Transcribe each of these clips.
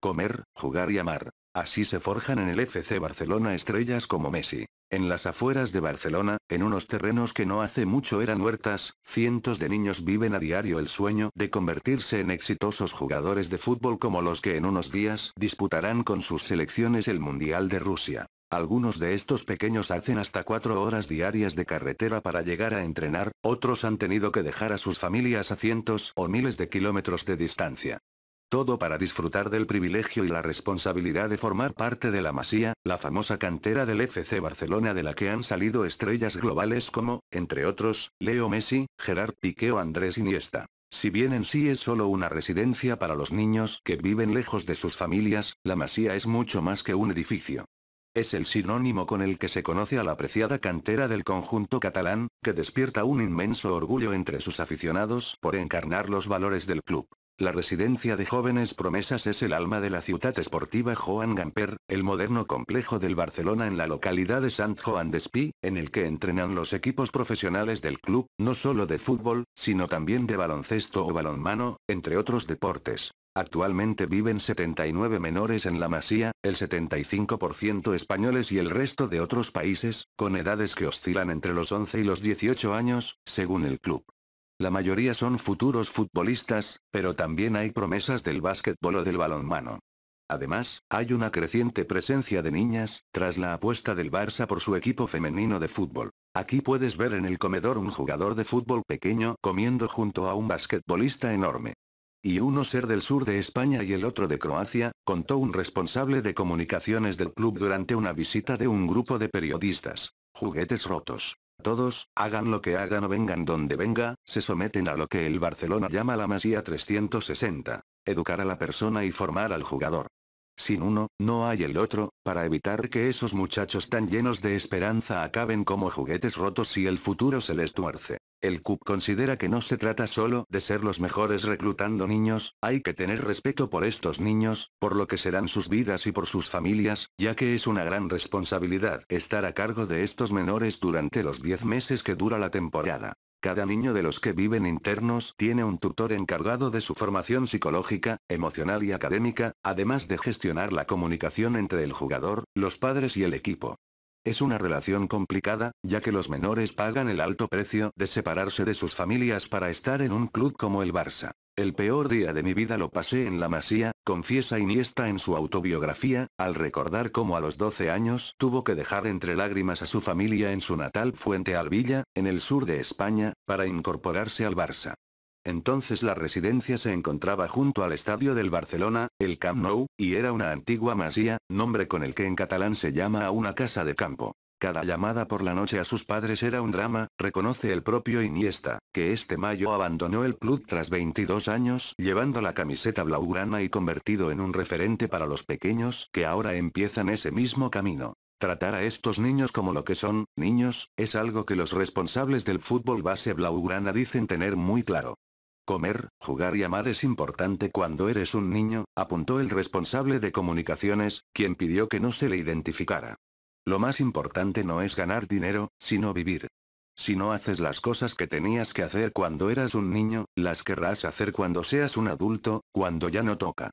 Comer, jugar y amar. Así se forjan en el FC Barcelona estrellas como Messi. En las afueras de Barcelona, en unos terrenos que no hace mucho eran huertas, cientos de niños viven a diario el sueño de convertirse en exitosos jugadores de fútbol como los que en unos días disputarán con sus selecciones el Mundial de Rusia. Algunos de estos pequeños hacen hasta cuatro horas diarias de carretera para llegar a entrenar, otros han tenido que dejar a sus familias a cientos o miles de kilómetros de distancia. Todo para disfrutar del privilegio y la responsabilidad de formar parte de la Masía, la famosa cantera del FC Barcelona de la que han salido estrellas globales como, entre otros, Leo Messi, Gerard Piqué o Andrés Iniesta. Si bien en sí es solo una residencia para los niños que viven lejos de sus familias, la Masía es mucho más que un edificio. Es el sinónimo con el que se conoce a la apreciada cantera del conjunto catalán, que despierta un inmenso orgullo entre sus aficionados por encarnar los valores del club. La residencia de jóvenes promesas es el alma de la ciudad esportiva Joan Gamper, el moderno complejo del Barcelona en la localidad de Sant Joan d'Espí, en el que entrenan los equipos profesionales del club, no solo de fútbol, sino también de baloncesto o balonmano, entre otros deportes. Actualmente viven 79 menores en la Masía, el 75% españoles y el resto de otros países, con edades que oscilan entre los 11 y los 18 años, según el club. La mayoría son futuros futbolistas, pero también hay promesas del básquetbol o del balonmano. Además, hay una creciente presencia de niñas, tras la apuesta del Barça por su equipo femenino de fútbol. Aquí puedes ver en el comedor un jugador de fútbol pequeño comiendo junto a un basquetbolista enorme. Y uno ser del sur de España y el otro de Croacia, contó un responsable de comunicaciones del club durante una visita de un grupo de periodistas. Juguetes rotos. Todos, hagan lo que hagan o vengan donde venga, se someten a lo que el Barcelona llama la Masía 360. Educar a la persona y formar al jugador. Sin uno, no hay el otro, para evitar que esos muchachos tan llenos de esperanza acaben como juguetes rotos si el futuro se les tuerce. El CUP considera que no se trata solo de ser los mejores reclutando niños, hay que tener respeto por estos niños, por lo que serán sus vidas y por sus familias, ya que es una gran responsabilidad estar a cargo de estos menores durante los 10 meses que dura la temporada. Cada niño de los que viven internos tiene un tutor encargado de su formación psicológica, emocional y académica, además de gestionar la comunicación entre el jugador, los padres y el equipo. Es una relación complicada, ya que los menores pagan el alto precio de separarse de sus familias para estar en un club como el Barça. El peor día de mi vida lo pasé en la Masía, confiesa Iniesta en su autobiografía, al recordar cómo a los 12 años tuvo que dejar entre lágrimas a su familia en su natal Fuente Alvilla, en el sur de España, para incorporarse al Barça. Entonces la residencia se encontraba junto al estadio del Barcelona, el Camp Nou, y era una antigua masía, nombre con el que en catalán se llama a una casa de campo. Cada llamada por la noche a sus padres era un drama, reconoce el propio Iniesta, que este mayo abandonó el club tras 22 años, llevando la camiseta blaugrana y convertido en un referente para los pequeños que ahora empiezan ese mismo camino. Tratar a estos niños como lo que son, niños, es algo que los responsables del fútbol base blaugrana dicen tener muy claro. Comer, jugar y amar es importante cuando eres un niño, apuntó el responsable de comunicaciones, quien pidió que no se le identificara. Lo más importante no es ganar dinero, sino vivir. Si no haces las cosas que tenías que hacer cuando eras un niño, las querrás hacer cuando seas un adulto, cuando ya no toca.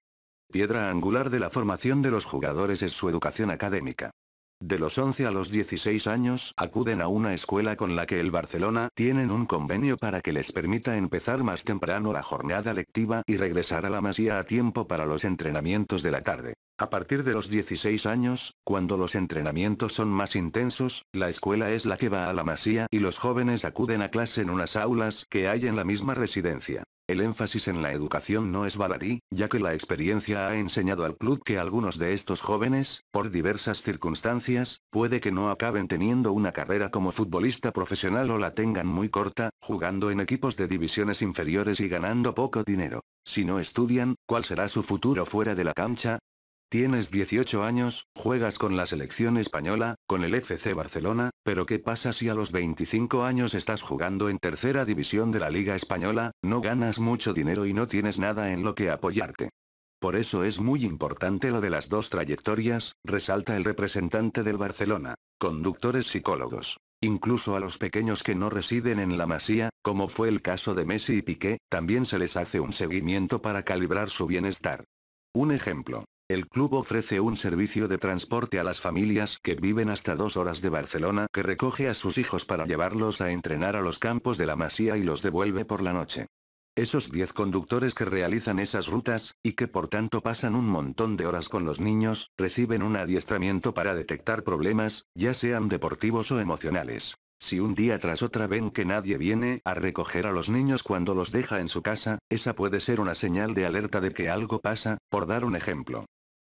Piedra angular de la formación de los jugadores es su educación académica. De los 11 a los 16 años acuden a una escuela con la que el Barcelona tienen un convenio para que les permita empezar más temprano la jornada lectiva y regresar a la masía a tiempo para los entrenamientos de la tarde. A partir de los 16 años, cuando los entrenamientos son más intensos, la escuela es la que va a la masía y los jóvenes acuden a clase en unas aulas que hay en la misma residencia. El énfasis en la educación no es baladí, ya que la experiencia ha enseñado al club que algunos de estos jóvenes, por diversas circunstancias, puede que no acaben teniendo una carrera como futbolista profesional o la tengan muy corta, jugando en equipos de divisiones inferiores y ganando poco dinero. Si no estudian, ¿cuál será su futuro fuera de la cancha? Tienes 18 años, juegas con la selección española, con el FC Barcelona, pero ¿qué pasa si a los 25 años estás jugando en tercera división de la Liga Española, no ganas mucho dinero y no tienes nada en lo que apoyarte? Por eso es muy importante lo de las dos trayectorias, resalta el representante del Barcelona. Conductores psicólogos. Incluso a los pequeños que no residen en la masía, como fue el caso de Messi y Piqué, también se les hace un seguimiento para calibrar su bienestar. Un ejemplo, el club ofrece un servicio de transporte a las familias que viven hasta dos horas de Barcelona que recoge a sus hijos para llevarlos a entrenar a los campos de la Masía y los devuelve por la noche. Esos 10 conductores que realizan esas rutas, y que por tanto pasan un montón de horas con los niños, reciben un adiestramiento para detectar problemas, ya sean deportivos o emocionales. Si un día tras otra ven que nadie viene a recoger a los niños cuando los deja en su casa, esa puede ser una señal de alerta de que algo pasa, por dar un ejemplo.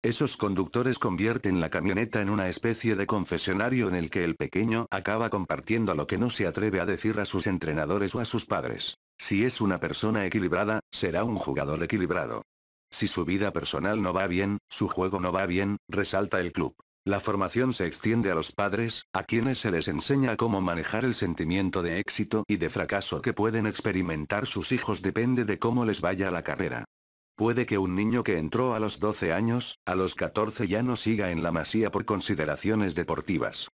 Esos conductores convierten la camioneta en una especie de confesionario en el que el pequeño acaba compartiendo lo que no se atreve a decir a sus entrenadores o a sus padres. Si es una persona equilibrada, será un jugador equilibrado. Si su vida personal no va bien, su juego no va bien, resalta el club. La formación se extiende a los padres, a quienes se les enseña cómo manejar el sentimiento de éxito y de fracaso que pueden experimentar sus hijos depende de cómo les vaya la carrera. Puede que un niño que entró a los 12 años, a los 14 ya no siga en la masía por consideraciones deportivas.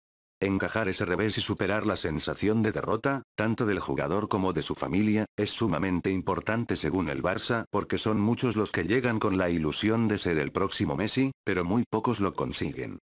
Encajar ese revés y superar la sensación de derrota, tanto del jugador como de su familia, es sumamente importante según el Barça porque son muchos los que llegan con la ilusión de ser el próximo Messi, pero muy pocos lo consiguen.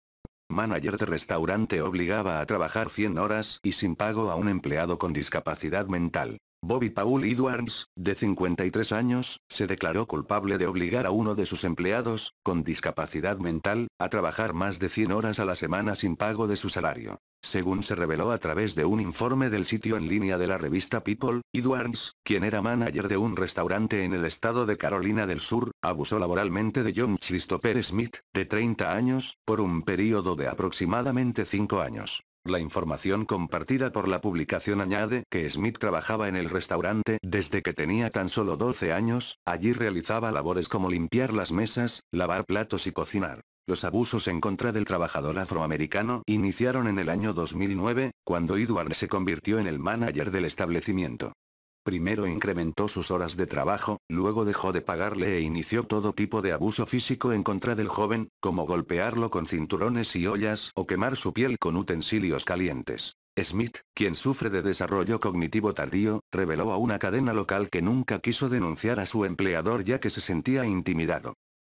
Manager de restaurante obligaba a trabajar 100 horas y sin pago a un empleado con discapacidad mental. Bobby Paul Edwards, de 53 años, se declaró culpable de obligar a uno de sus empleados, con discapacidad mental, a trabajar más de 100 horas a la semana sin pago de su salario. Según se reveló a través de un informe del sitio en línea de la revista People, Edwards, quien era manager de un restaurante en el estado de Carolina del Sur, abusó laboralmente de John Christopher Smith, de 30 años, por un período de aproximadamente 5 años. La información compartida por la publicación añade que Smith trabajaba en el restaurante desde que tenía tan solo 12 años, allí realizaba labores como limpiar las mesas, lavar platos y cocinar. Los abusos en contra del trabajador afroamericano iniciaron en el año 2009, cuando Edward se convirtió en el manager del establecimiento. Primero incrementó sus horas de trabajo, luego dejó de pagarle e inició todo tipo de abuso físico en contra del joven, como golpearlo con cinturones y ollas o quemar su piel con utensilios calientes. Smith, quien sufre de desarrollo cognitivo tardío, reveló a una cadena local que nunca quiso denunciar a su empleador ya que se sentía intimidado.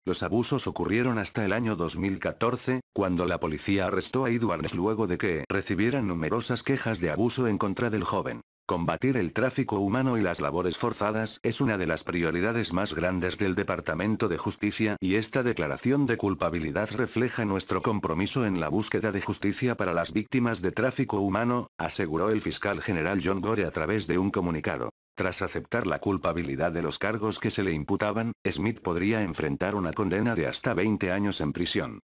Los abusos ocurrieron hasta el año 2014, cuando la policía arrestó a Edwards luego de que recibieran numerosas quejas de abuso en contra del joven. Combatir el tráfico humano y las labores forzadas es una de las prioridades más grandes del Departamento de Justicia y esta declaración de culpabilidad refleja nuestro compromiso en la búsqueda de justicia para las víctimas de tráfico humano, aseguró el fiscal general John Gore a través de un comunicado. Tras aceptar la culpabilidad de los cargos que se le imputaban, Smith podría enfrentar una condena de hasta 20 años en prisión.